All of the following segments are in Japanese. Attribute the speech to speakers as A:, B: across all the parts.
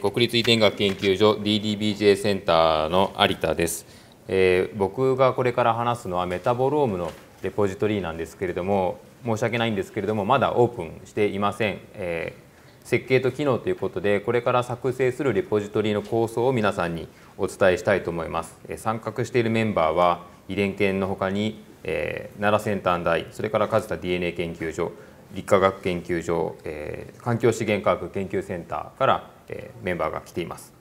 A: 国立遺伝学研究所 DDBJ センターの有田です、えー、僕がこれから話すのはメタボロームのレポジトリなんですけれども申し訳ないんですけれどもまだオープンしていません、えー、設計と機能ということでこれから作成するレポジトリの構想を皆さんにお伝えしたいと思います、えー、参画しているメンバーは遺伝研のほかに、えー、奈良先端大それから梶田 DNA 研究所理化学研究所、えー、環境資源科学研究センターから、えー、メンバーが来ています。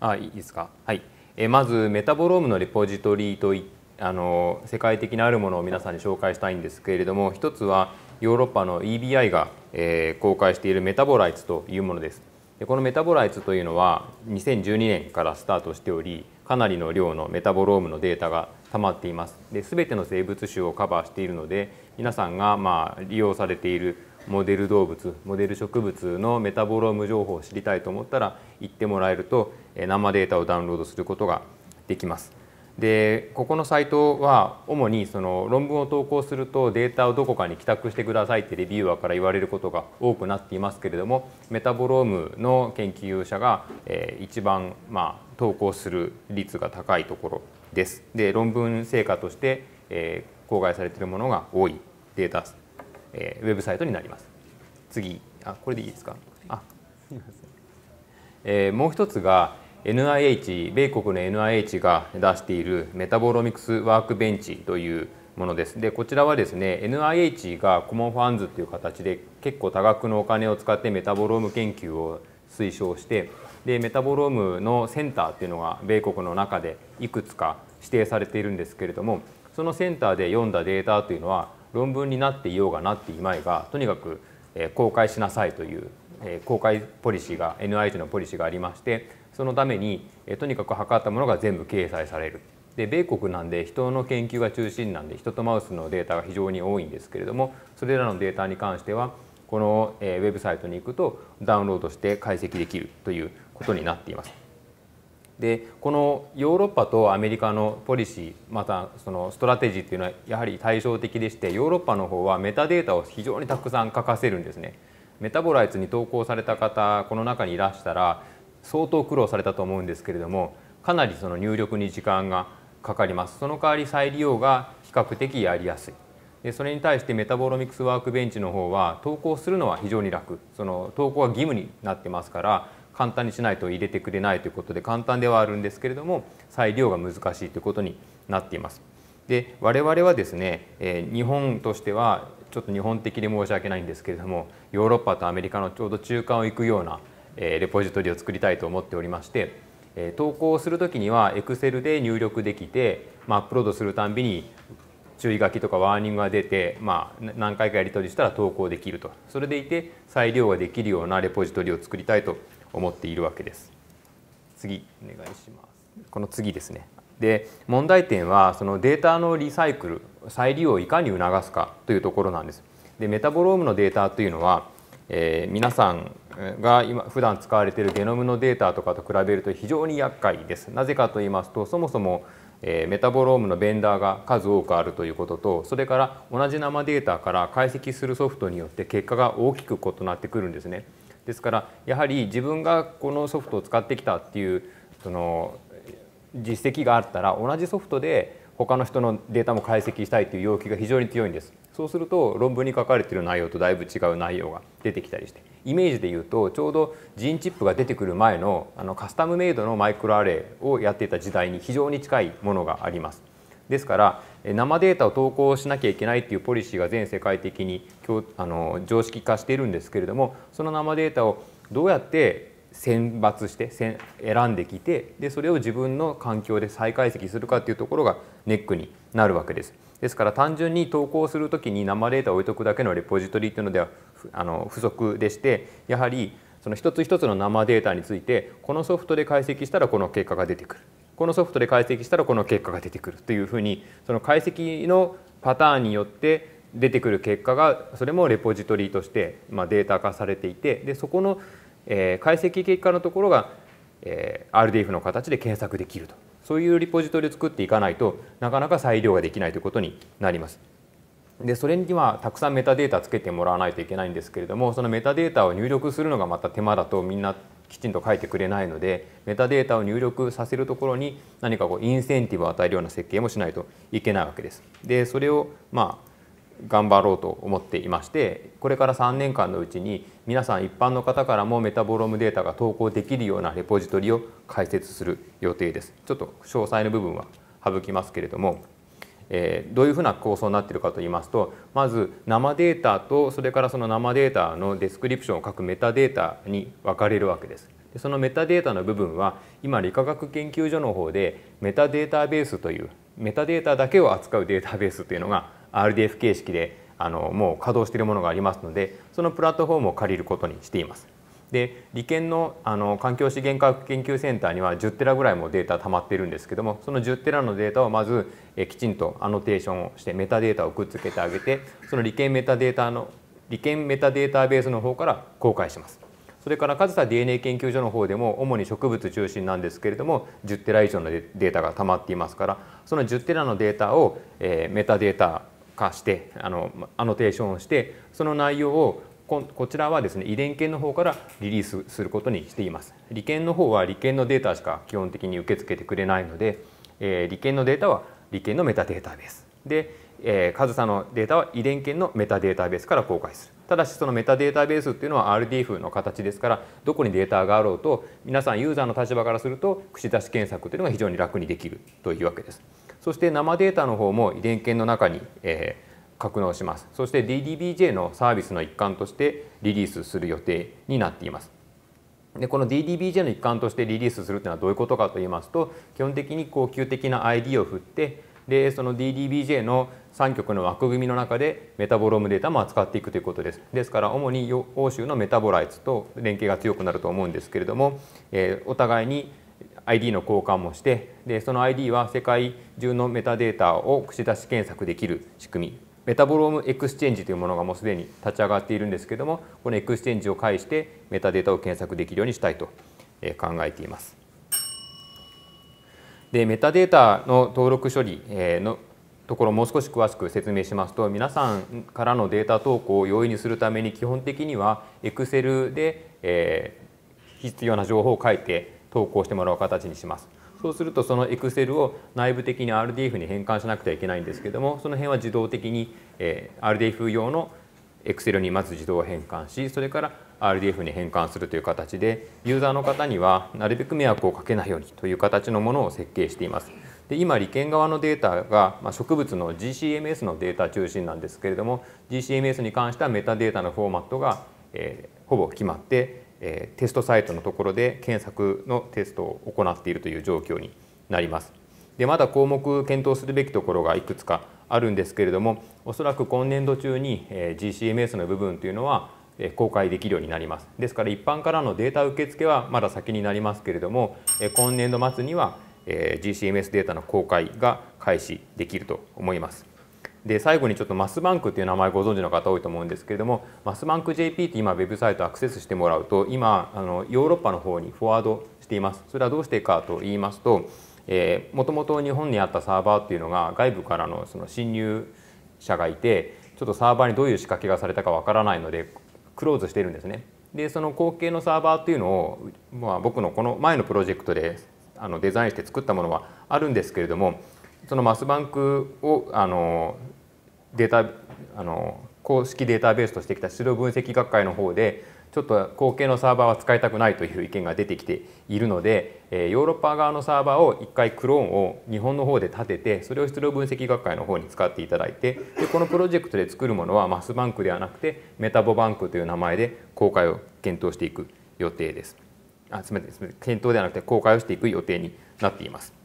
A: あいいですか、はいえー、まずメタボロームのレポジトリといあの世界的なあるものを皆さんに紹介したいんですけれども一つはヨーロッパの EBI が、えー、公開しているメタボライツというものです。でこのメタボライツというのは2012年からスタートしておりかなりの量のメタボロームのデータが溜まっていますで全ての生物種をカバーしているので皆さんがまあ利用されているモデル動物モデル植物のメタボローム情報を知りたいと思ったら行ってもらえると生データをダウンロードすることができますでここのサイトは主にその論文を投稿するとデータをどこかに帰宅してくださいってレビューアーから言われることが多くなっていますけれどもメタボロームの研究者が、え一番、まあ、投稿する率が高いところです。で論文成果として、え公開されているものが多いデータ、えウェブサイトになります。次あこれでいいですかあすみません、えもう一つが NIH 米国の NIH が出しているメタボロミクスワークベンチというものです。でこちらはですね NIH がコモンファンズっていう形で結構多額のお金を使ってメタボローム研究を推奨してでメタボロームのセンターっていうのが米国の中でいくつか指定されているんですけれどもそのセンターで読んだデータというのは論文になっていようがなっていまいがとにかく公開しなさいというえ公開ポリシーが NIH のポリシーがありましてそのために、えとにかく測ったものが全部掲載されるで米国なんで人の研究が中心なんで人とマウスのデータが非常に多いんですけれどもそれらのデータに関してはこの、えウェブサイトに行くとダウンロードして解析できるということになっています。でこのヨーロッパとアメリカのポリシーまたそのストラテジーっていうのはやはり対照的でしてヨーロッパの方はメタデータを非常にたくさん書かせるんですね。メタボライツに投稿された方この中にいらしたら相当苦労されたと思うんですけれどもかなりその入力に時間がかかりますその代わり再利用が比較的やりやすいでそれに対してメタボロミクスワークベンチの方は投稿するのは非常に楽その投稿は義務になってますから簡単にしないと入れてくれないということで簡単ではあるんですけれども再利用が難しいということになっています。で我々はですね、え日本としてはちょっと日本的で申し訳ないんですけれどもヨーロッパとアメリカのちょうど中間を行くような、えレポジトリを作りたいと思っておりまして、え投稿する時には Excel で入力できて、まあ、アップロードするたんびに注意書きとかワーニングが出て、まあ、何回かやり取りしたら投稿できるとそれでいて裁量ができるようなレポジトリを作りたいと思っているわけです。次お願いします。この次ですね。で問題点はそのデータのリサイクル再利用をいかに促すかというところなんです。でメタボロームのデータというのは、えー、皆さんが今普段使われているゲノムのデータとかと比べると非常に厄介です。なぜかと言いますとそもそも、えー、メタボロームのベンダーが数多くあるということとそれから同じ生データから解析するソフトによって結果が大きく異なってくるんですね。ですからやはり自分がこのソフトを使ってきたっていうその実績があったら同じソフトで他の人のデータも解析したいという要求が非常に強いんですそうすると論文に書かれてる内容とだいぶ違う内容が出てきたりしてイメージで言うとちょうどジンチップが出てくる前のあのカスタムメイドのマイクロアレイをやっていた時代に非常に近いものがありますですから生データを投稿しなきゃいけないっていうポリシーが全世界的にあの常識化しているんですけれどもその生データをどうやって選抜して選んできてでそれを自分の環境で再解析するかっていうところがネックになるわけです。ですから単純に投稿する時に生データを置いとくだけのレポジトリっていうのではあの不足でしてやはりその一つ一つの生データについてこのソフトで解析したらこの結果が出てくるこのソフトで解析したらこの結果が出てくるというふうにその解析のパターンによって出てくる結果がそれもレポジトリとして、まデータ化されていてでそこのえー、解析結果のところが、えー、RDF の形で検索できるとそういうリポジトリを作っていかないとなかなか裁量ができないということになります。でそれにはたくさんメタデータつけてもらわないといけないんですけれどもそのメタデータを入力するのがまた手間だとみんなきちんと書いてくれないのでメタデータを入力させるところに何かこうインセンティブを与えるような設計もしないといけないわけです。でそれをまあ頑張ろうと思っていましてこれから3年間のうちに皆さん一般の方からもメタボロムデータが投稿できるようなレポジトリを開設する予定ですちょっと詳細の部分は省きますけれども、えー、どういうふうな構想になっているかといいますとまず生データとそれからその生データのデスクリプションを書くメタデータに分かれるわけですでそのメタデータの部分は今理化学研究所の方でメタデータベースというメタデータだけを扱うデータベースというのが RDF 形式であのもう稼働しているものがありますのでそのプラットフォームを借りることにしています。で理研のあの環境資源科学研究センターには10テラぐらいもデータ溜まってるんですけどもその10テラのデータをまずえきちんとアノテーションをしてメタデータをくっつけてあげてその理研メタデータの理研メタデータベースの方から公開します。それから上総 DNA 研究所の方でも主に植物中心なんですけれども10テラ以上のデータが溜まっていますからその10テラのデータを、えー、メタデータ化してあのアノテーションをしてその内容をここちらはですね遺伝研の方からリリースすることにしています理研の方は理研のデータしか基本的に受け付けてくれないので、えー、理研のデータは理研のメタデータベースで、えー、カズんのデータは遺伝研のメタデータベースから公開するただしそのメタデータベースっていうのは RDF の形ですからどこにデータがあろうと皆さんユーザーの立場からすると口出し検索というのが非常に楽にできるというわけです。そして生データの方も遺伝研の中に、えー、格納しますそして DDBJ のサービスの一環としてリリースする予定になっていますでこの DDBJ の一環としてリリースするというのはどういうことかと言いますと基本的に高級的な ID を振ってでその DDBJ の3極の枠組みの中でメタボロームデータも扱っていくということです。ですから主に欧州のメタボライツと連携が強くなると思うんですけれども、えー、お互いに ID の交換もしてでその ID は世界中のメタデータを串出し検索できる仕組みメタボロームエクスチェンジというものがもうすでに立ち上がっているんですけどもこのエクスチェンジを介してメタデータを検索できるようにしたいと考えています。でメタデータの登録処理のところもう少し詳しく説明しますと皆さんからのデータ投稿を容易にするために基本的には Excel で、えー、必要な情報を書いて投稿してもらう形にします。そうするとその Excel を内部的に RDF に変換しなくてはいけないんですけどもその辺は自動的に、え RDF 用の Excel にまず自動変換しそれから RDF に変換するという形でユーザーの方にはなるべく迷惑をかけないようにという形のものを設計しています。で今利権側のデータが、まあ、植物の GCMS のデータ中心なんですけれども GCMS に関してはメタデータのフォーマットが、えー、ほぼ決まってえテストサイトのところで検索のテストを行っているという状況になります。でまだ項目検討するべきところがいくつかあるんですけれどもおそらく今年度中にえ GCMS の部分というのはえ公開できるようになりますですから一般からのデータ受付はまだ先になりますけれどもえ今年度末にはえ GCMS データの公開が開始できると思いますで最後にちょっとマスバンクっていう名前ご存知の方多いと思うんですけれどもマスバンク JP って今ウェブサイトアクセスしてもらうと今あのヨーロッパの方にフォワードしていますそれはどうしてかと言いますともともと日本にあったサーバーっていうのが外部からのその侵入者がいてちょっとサーバーにどういう仕掛けがされたかわからないのでクローズしてるんですね。でその後継のサーバーっていうのを、まあ、僕のこの前のプロジェクトであのデザインして作ったものはあるんですけれどもそのマスバンクをあのデータあの公式データベースとしてきた資料分析学会の方でちょっと後継のサーバーは使いたくないという意見が出てきているので、えヨーロッパ側のサーバーを一回クローンを日本の方で立ててそれを質量分析学会の方に使っていただいてでこのプロジェクトで作るものはマスバンクではなくてメタボバンクという名前で公開を検討していく予定です。あすみません検討ではなくて公開をしていく予定になっています。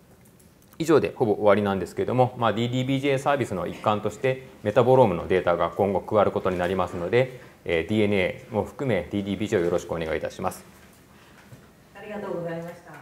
A: 以上でほぼ終わりなんですけれども、まあ、DDBJ サービスの一環としてメタボロームのデータが今後加わることになりますので、えー、DNA も含め DDBJ をよろしくお願いいたします。ありがとうございました。